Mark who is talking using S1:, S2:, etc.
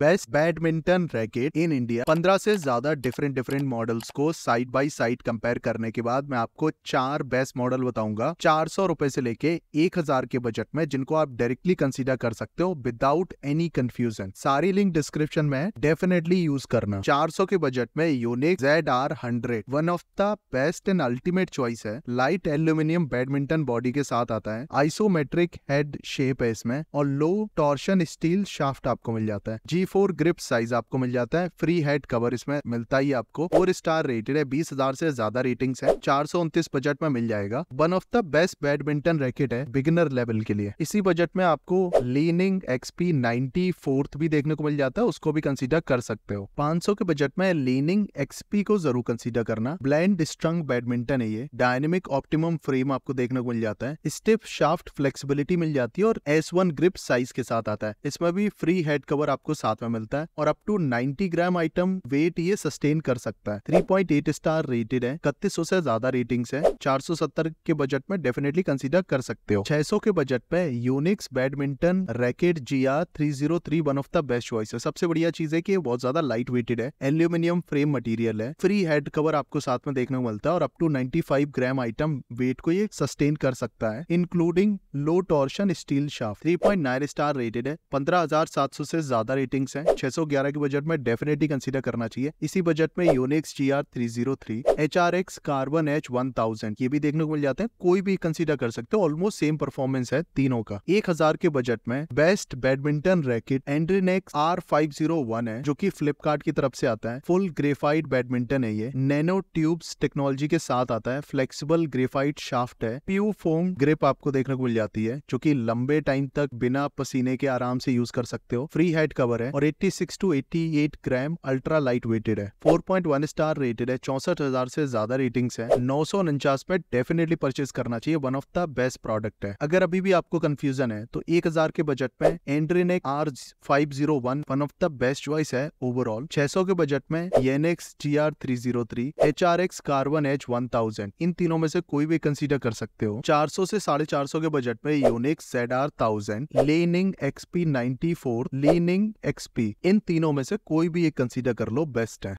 S1: best badminton racket in India पंद्रह से ज्यादा डिफरेंट डिफरेंट मॉडल्स को साइड बाय साइड कंपेयर करने के बाद मैं आपको चार बेस्ट मॉडल बताऊंगा चार सौ रुपए से लेके एक हजार के बजट में जिनको आप डायरेक्टली कंसीडर कर सकते हो विदाउट एनी कंफ्यूजन सारी लिंक डिस्क्रिप्शन में डेफिनेटली यूज करना चार सौ के बजट में Yonex Z R hundred one of the best and ultimate choice है लाइट एल्यूमिनियम बैडमिंटन बॉडी के साथ आता है आइसोमेट्रिक हेड शेप है इसमें और लो टॉर्शन स्टील शाफ्ट आपको मिल जाता है जी फोर ग्रिप साइज आपको मिल जाता है फ्री हेड कवर इसमें मिलता ही आपको फोर स्टार रेटेड है बीस हजार से ज्यादा रेटिंग्स है चार सौ उनतीस बजट में मिल जाएगा one of the best badminton racket है बिगिनर लेवल के लिए इसी बजट में आपको लीनिंग एक्सपी नाइनटी फोर्थ भी देखने को मिल जाता है उसको भी कंसिडर कर सकते हो सौ के बजट में लीनिंग एक्सपी को जरूर कंसिडर करना ब्लैंड स्ट्रंग बैडमिंटन है ये डायनेमिक ऑप्टिमम फ्रेम आपको देखने को मिल जाता है स्टिफ शाफ्ट फ्लेक्सिबिलिटी मिल जाती है और एस वन ग्रिप साइज के साथ आता है इसमें भी फ्री हेड कवर आपको साथ साथ में मिलता है और up to 90 gram item weight ये सस्टेन कर सकता है 3.8 स्टार रेटेड है इकतीस से ज्यादा रेटिंग्स है 470 के बजट में डेफिनेटली कंसिडर कर सकते हो 600 के बजट में Yonex badminton racket G R three zero three one of the best choice है सबसे बढ़िया चीज है की बहुत ज्यादा लाइट वेटेड है एल्यूमिनियम फ्रेम मटीरियल है फ्री हेड कवर आपको साथ में देखने को मिलता है और up to five gram item weight को ये सस्टेन कर सकता है including low torsion steel shaft 3.9 star rated है 15,700 से ज्यादा रेटिंग थिंग्स हैं 611 के बजट में डेफिनेटली कंसीडर करना चाहिए इसी बजट में Yonex G R three zero three H R X carbon H one thousand ये भी देखने को मिल जाते हैं कोई भी कंसीडर कर सकते हो ऑलमोस्ट सेम परफॉर्मेंस है तीनों का एक हजार के बजट में बेस्ट बैडमिंटन रैकेट एंड्रीनेक्स आर फाइव जीरो वन है जो की फ्लिपकार्ट की तरफ से आता है फुल ग्रेफाइट बैडमिंटन है ये नैनो ट्यूब्स टेक्नोलॉजी के साथ आता है फ्लेक्सीबल ग्रेफाइट शाफ्ट है प्यू फोम ग्रिप आपको देखने को मिल जाती है जो की लंबे टाइम तक बिना पसीने के आराम से यूज कर सकते हो फ्री हेड कवर है और 86 to 88 gram ultra light weighted है 4.1 स्टार रेटेड है चौसठ हजार से ज्यादा रेटिंग्स है नौ में डेफिनेटली परचेज करना चाहिए one of the best product है अगर अभी भी आपको कंफ्यूजन है तो एक हजार के बजट में एंड्रीन एक R five zero one one of the best choice है ओवरऑल 600 के बजट में N X G R three zero three H R X carbon H one thousand इन तीनों में से कोई भी कंसीडर कर सकते हो 400 से साढ़े चार सौ के बजट में Yonex Z R thousand Li Ning XP ninety four Li Ning X XP इन तीनों में से कोई भी एक कंसीडर कर लो बेस्ट है